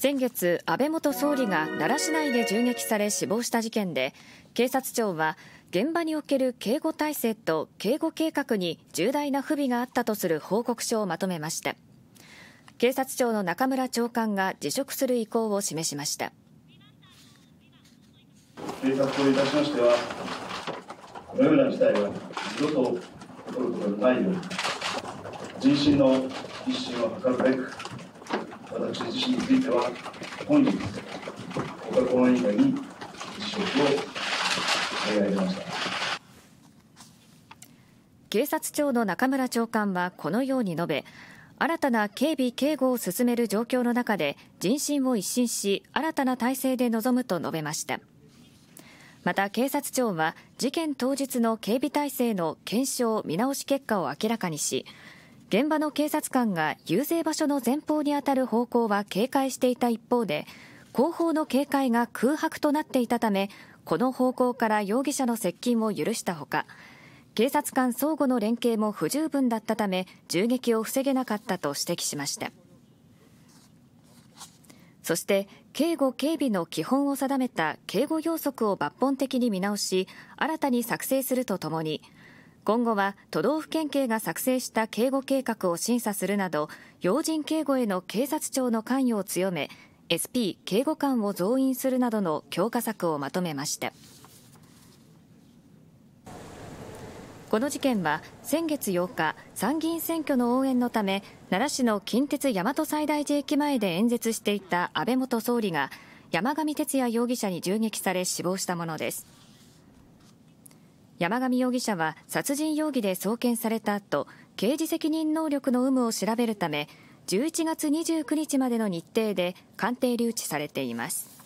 先月、安倍元総理が奈良市内で銃撃され死亡した事件で、警察庁は、現場における警護体制と警護計画に重大な不備があったとする報告書をまとめました。警察庁の中村長官が辞職する意向を示しました。警察といたしましては、このような事態は二度と起こることのないように、人心の一心を図るべく、については、本日、国家公安委員会に辞職を取り上げました。警察庁の中村長官はこのように述べ、新たな警備・警護を進める状況の中で人心を一新し、新たな体制で臨むと述べました。また警察庁は事件当日の警備体制の検証・見直し結果を明らかにし、現場の警察官が遊説場所の前方に当たる方向は警戒していた一方で、後方の警戒が空白となっていたため、この方向から容疑者の接近を許したほか、警察官相互の連携も不十分だったため、銃撃を防げなかったと指摘しました。そして、警護・警備の基本を定めた警護要則を抜本的に見直し、新たに作成するとともに、今後は都道府県警が作成した警護計画を審査するなど要人警護への警察庁の関与を強め SP 警護官を増員するなどの強化策をまとめましたこの事件は先月8日参議院選挙の応援のため奈良市の近鉄大和西大寺駅前で演説していた安倍元総理が山上徹也容疑者に銃撃され死亡したものです。山上容疑者は殺人容疑で送検された後刑事責任能力の有無を調べるため11月29日までの日程で鑑定留置されています。